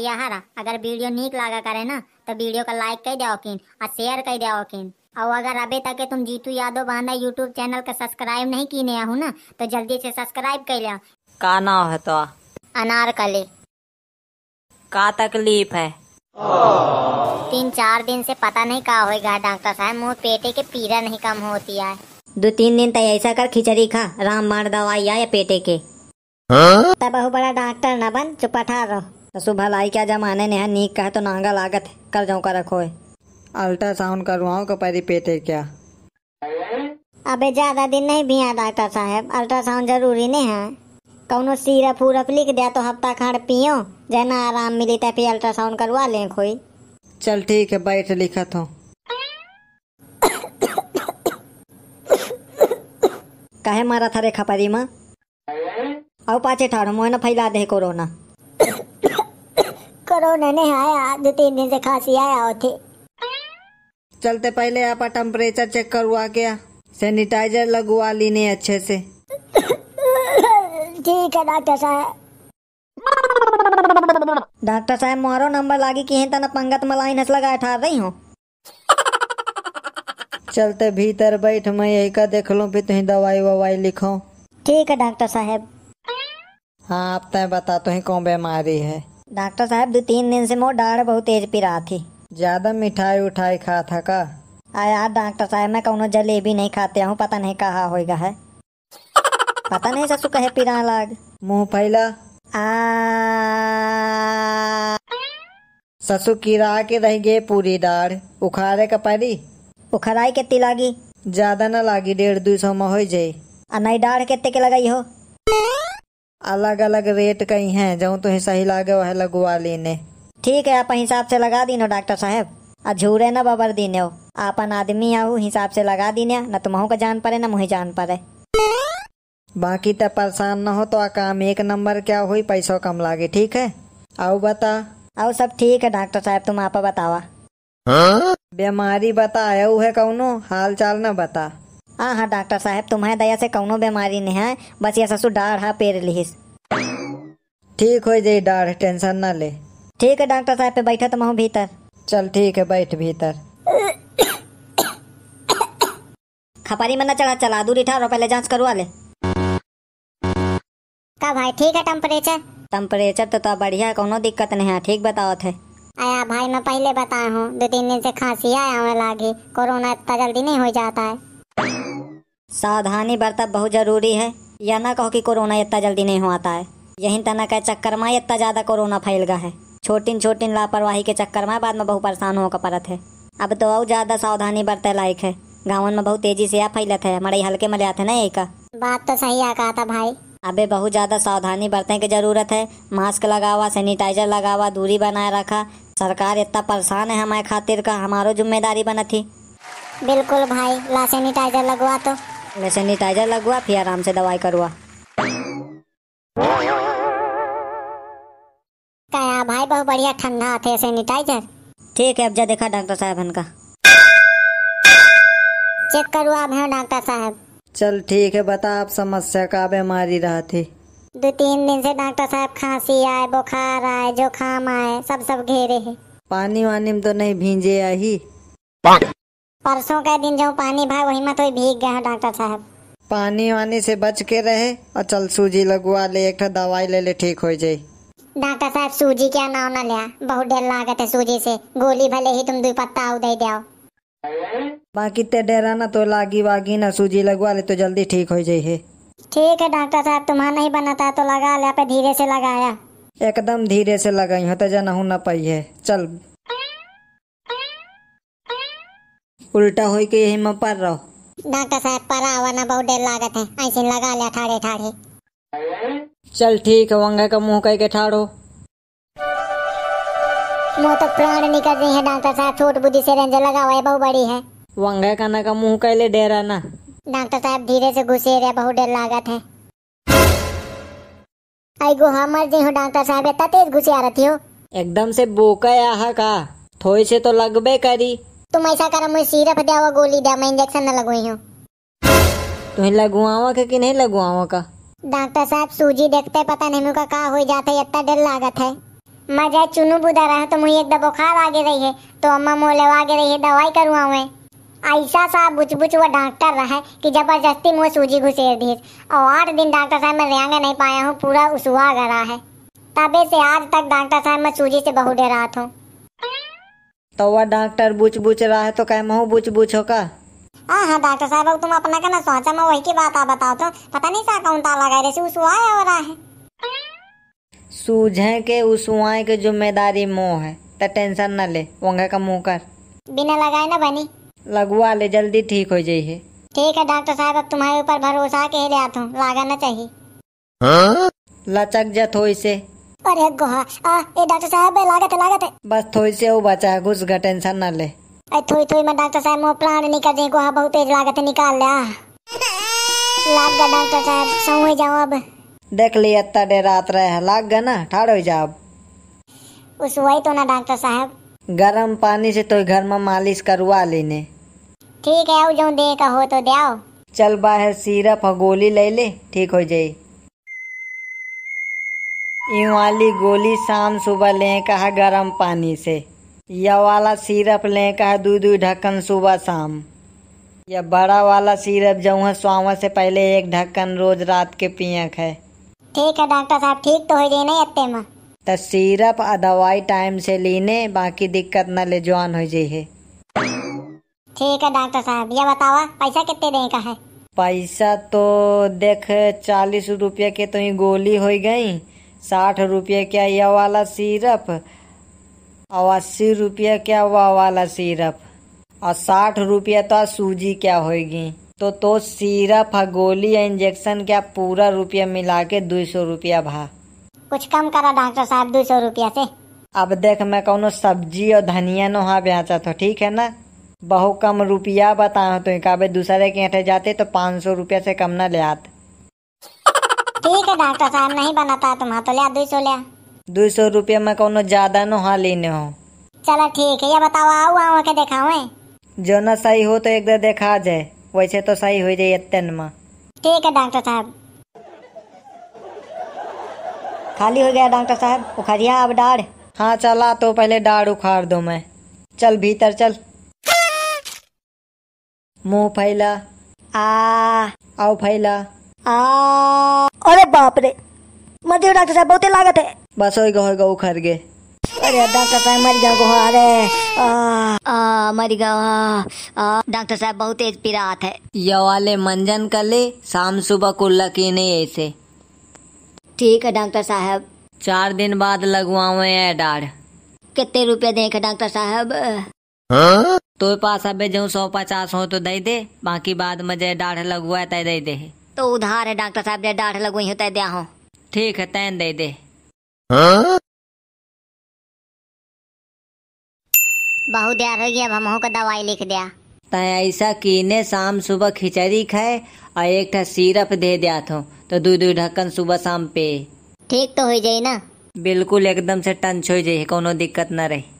यहाँ अगर वीडियो नीक लगा करे ना तो वीडियो का लाइक कर दियाकिन और शेयर कर दियाकिन और अगर अभी तक तुम जीतू यादव बांधा यूट्यूब चैनल का सब्सक्राइब नहीं किए हूँ ना तो जल्दी से सब्सक्राइब कर लिया का नाम है तो अनार अनारकली का तकलीफ है तीन चार दिन से पता नहीं का होएगा डॉक्टर साहब मुँह पेटे के पीड़ा नहीं कम होती है दो तीन दिन तक ऐसा कर खिचड़ी खा राम मार दवाई आया पेटे के हाँ? तब बहु बड़ा डॉक्टर न बन चुप रहो ससु भलाई क्या जमाने ने नीक कहे तो नांगा लागत कर जाऊँ का रखो अल्ट्रासाउंड करवाओ का पैरी पेट है क्या अबे ज्यादा दिन नहीं भी यहाँ डॉक्टर साहब अल्ट्रासाउंड जरूरी नहीं है कौनो सीरप उरप लिख दिया तो हफ्ता खाड़ पियो जना आराम मिली तो फिर अल्ट्रासाउंड करवा लें कोई चल ठीक है बैठ लिखत हूँ कहे मारा था रेखा परी माँ और पाचे ठाड़ो मोह फैला दे कोरोना आया दो तीन दिन से खांसी आया चलते पहले आप टेम्परेचर चेक करवा गया सैनिटाइजर लगवा लेने अच्छे से ठीक है डॉक्टर साहब डॉक्टर साहब मारो नंबर लागी की पंगत मलाई नस लगा ठा रही हूँ चलते भीतर बैठ मैं यही का देख लो फिर तुम दवाई ववाई लिखो ठीक है डॉक्टर साहब हाँ आप तय बता तुम कौन बीमारी है डॉक्टर साहब दो तीन दिन से मोर डाढ़ बहुत तेज पी रहा थी ज्यादा मिठाई उठाई खा था का आ यार डॉक्टर साहब मैं कौन जलेबी नहीं खाते हूँ पता नहीं कहा होगा है पता नहीं ससु कहे पिरा लाग मुंह फैला आ ससु किरा के रह गए पूरी डाढ़ उखाड़े का परी उखड़ाई कितनी लागी ज्यादा ना लागी डेढ़ दो सौ में हो जाये और नहीं डाढ़ कितने के लगाई हो अलग अलग रेट कहीं हैं जो तो सही लागे वह लगवा लेने ठीक है आप हिसाब से लगा दीनो डॉक्टर साहब आ झूरे न बबर दीने हो आपन आदमी आहू हिसाब से लगा दीने न तुम्हू तो का जान पड़े न मुहे जान पड़े बाकी तो परेशान न हो तो आ काम एक नंबर क्या हुई पैसों कम लागे ठीक है आओ बता आओ सब ठीक है डॉक्टर साहब तुम आप बतावा हाँ? बीमारी बता आयो है कौनो हाल चाल न बता हाँ हाँ डॉक्टर साहब तुम्हारे दया से कौनो बीमारी नहीं है बस ये ससुर ससु हा पेर लिहिस ठीक हो जाई डाढ़ टेंशन ना ले ठीक है डॉक्टर साहब पे बैठा तुम भीतर चल ठीक है बैठ भीतर खपारी में ना चढ़ा चला दू रिठा पहले जांच करवा ले का भाई ठीक है टेम्परेचर टेम्परेचर तो तो बढ़िया कोनो दिक्कत नहीं है ठीक बताओ थे आया भाई मैं पहले बताया हूँ दो तीन दिन से खांसी आया हमें लागे कोरोना इतना जल्दी नहीं हो जाता है सावधानी बरतब बहुत जरूरी है यह ना कहो कि कोरोना इतना जल्दी नहीं होता है यही तना के चक्कर में इतना ज़्यादा कोरोना फैल गया है छोटी छोटी लापरवाही के चक्कर में बाद में बहुत परेशान होकर पड़त है अब तो और ज़्यादा सावधानी बरते लायक है गाँवन में बहुत तेजी से यह फैलत है मरे हल्के मरे आते ना एक बात तो सही आ कहा था भाई अबे बहुत ज़्यादा सावधानी बरतने की ज़रूरत है मास्क लगावा सैनिटाइजर लगावा दूरी बनाए रखा सरकार इतना परेशान है हमारे खातिर का हमारो जिम्मेदारी बना थी बिल्कुल भाई ला सैनिटाइजर लगवा तो मैं सैनिटाइजर लगवा फिर आराम से दवाई करवा कया भाई बहुत बढ़िया ठंडा थे सैनिटाइजर ठीक है अब जा देखा डॉक्टर साहब का चेक करवा अब डॉक्टर साहब चल ठीक है बता आप समस्या का बीमारी रहा थी दो तीन दिन से डॉक्टर साहब खांसी आए बुखार आए जो खाम आए सब सब घेरे है पानी वानी में तो नहीं भींजे आई परसों का दिन जो पानी भाग वही में तो भीग गया डॉक्टर साहब पानी वानी से बच के रहे और चल सूजी लगवा ले एक दवाई ले ले ठीक हो जाये डॉक्टर साहब सूजी क्या नाम ना लिया बहुत डर लागत है सूजी से गोली भले ही तुम दुई पत्ता दे बाकी ते डेरा ना तो लागी वागी ना सूजी लगवा ले तो जल्दी ठीक हो जाये ठीक है डॉक्टर साहब तुम्हारा नहीं बनाता तो लगा लिया धीरे से लगाया एकदम धीरे से लगाई हो तो जानू न पाई है चल उल्टा हो के यही में पड़ रहो डॉक्टर साहब पड़ा हुआ ना बहुत देर लागत है ऐसे लगा लिया ठाड़े ठाड़े चल ठीक है वंगा का मुंह कह के ठाड़ो मुंह तो प्राण निकल रही है डॉक्टर साहब छोट बुद्धि से रेंजर लगा हुआ है बहुत बड़ी है वंगा का ना का मुंह कह ले डेरा ना डॉक्टर साहब धीरे से घुसे रहे बहुत डर लागत है आई गो हमर जी हो डॉक्टर साहब तेज घुसे आ रही हो एकदम से बोका आहा का थोड़ी से तो लगबे करी तुम ऐसा करो मुझे सिरप दे गोली दे मैं इंजेक्शन न लगवाई हूं हूँ तुम्हें लगवावा का कि नहीं लगवावा का डॉक्टर साहब सूजी देखते पता नहीं मुका का हो जाता है इतना डर लागत है मैं जाए चुनू बुदा रहा तो मुझे एकदम बुखार आगे रही है तो अम्मा मोले आगे रही है दवाई करूँ मैं ऐसा सा बुच बुच वो डॉक्टर रहा कि जबरदस्ती मुँह सूजी घुसेर दी और आठ दिन डॉक्टर साहब मैं रियांगा नहीं पाया हूँ पूरा उसवा गरा है तबे से आज तक डॉक्टर साहब मैं सूजी से बहुत डरा था तो वह डॉक्टर बुच बुच रहा है तो कह महू बुच बुच होगा हाँ हाँ डॉक्टर साहब अब तुम अपना कहना सोचा मैं वही की बात आप बताओ तो पता नहीं सा कौन ताला गए रे उसुआए हो रहा है सूझे के उसुआए के जिम्मेदारी मोह है तो टेंशन न ले वंगा का मुंह कर बिना लगाए ना बनी लगवा ले जल्दी ठीक हो है ठीक है डॉक्टर साहब अब तुम्हारे ऊपर भरोसा के ले आता हूँ लगाना चाहिए हाँ? लचक जत हो इसे अरे गोहा आ ए डॉक्टर साहब लागत लागत बस थोई से बचा घुस गा टेंशन ना ले ए थोई थोई में डॉक्टर साहब मो प्राण निकल जे गोहा बहुत तेज लागत निकाल ले हाँ। लाग गा डॉक्टर साहब सोए जाओ अब देख लिए अत्ता देर रात रहे लाग गा ना ठाड़ो हो जाओ अब उस वही तो ना डॉक्टर साहब गरम पानी से तो घर में मालिश करवा लेने ठीक है आओ जाऊं देखा हो तो दियाओ चल बाहर सिरप और गोली ले ले ठीक हो जाए यूँ वाली गोली शाम सुबह लें कहा गर्म पानी से यह वाला सिरप लें कहा दू दू ढक्कन सुबह शाम यह बड़ा वाला सिरप जो है स्वावा से पहले एक ढक्कन रोज रात के पियक है ठीक है डॉक्टर साहब ठीक तो हो जाए ना अत्ते में तो सिरप और दवाई टाइम से लेने बाकी दिक्कत न ले जवान हो जाये ठीक है डॉक्टर साहब यह बतावा पैसा कितने दें का है पैसा तो देख चालीस रुपया के तो गोली हो गई साठ रुपये क्या यह वाला सिरप और अस्सी रुपये क्या वह वाला सिरप और साठ रुपये तो सूजी क्या होगी तो तो सिरप गोली इंजेक्शन क्या पूरा रुपया मिला के दो सौ रुपया भा कुछ कम करा डॉक्टर साहब दो सौ रुपया से अब देख मैं कौन सब्जी और धनिया हाँ बेचा तो ठीक है ना बहुत कम रुपया बताओ तो दूसरे के यहाँ जाते तो पाँच सौ रुपया से कम ना ले आते ठीक है डॉक्टर साहब नहीं बनाता तुम तो लिया दो सौ लिया दो सौ रुपये में कौन ज्यादा नो हाँ लेने हो चलो ठीक है ये बताओ आओ आओ के दिखाओ जो ना सही हो तो एक दे देखा जाए वैसे तो सही हो जाए इतने में ठीक है डॉक्टर साहब खाली हो गया डॉक्टर साहब उखाड़िया अब डाढ़ हाँ चला तो पहले डाढ़ उखाड़ दो मैं चल भीतर चल मुंह फैला आ आओ फैला आ अरे बाप रे मध्य डॉक्टर साहब बहुत लागत है बस हो गए वो खर गए अरे डॉक्टर साहब मर गया को अरे आ, मर गया डॉक्टर साहब बहुत तेज पिरात है ये वाले मंजन कर ले शाम सुबह को नहीं ऐसे ठीक है डॉक्टर साहब चार दिन बाद लगवाओ है डार कितने रुपए देखे डॉक्टर साहब तो पास अबे जो सौ पचास हो तो दे दे बाकी बाद में डाढ़ लगवा है दे दे तो उधार है डॉक्टर साहब ने डांट लगोई होता है दिया हूँ ठीक है तैन दे दे बहुत देर हो गया अब हम का दवाई लिख दिया तय ऐसा कीने शाम सुबह खिचड़ी खाए और एक सिरप दे दिया थो तो दू दू ढक्कन सुबह शाम पे ठीक तो हो जाये ना बिल्कुल एकदम से टंच हो जाये कोनो दिक्कत न रही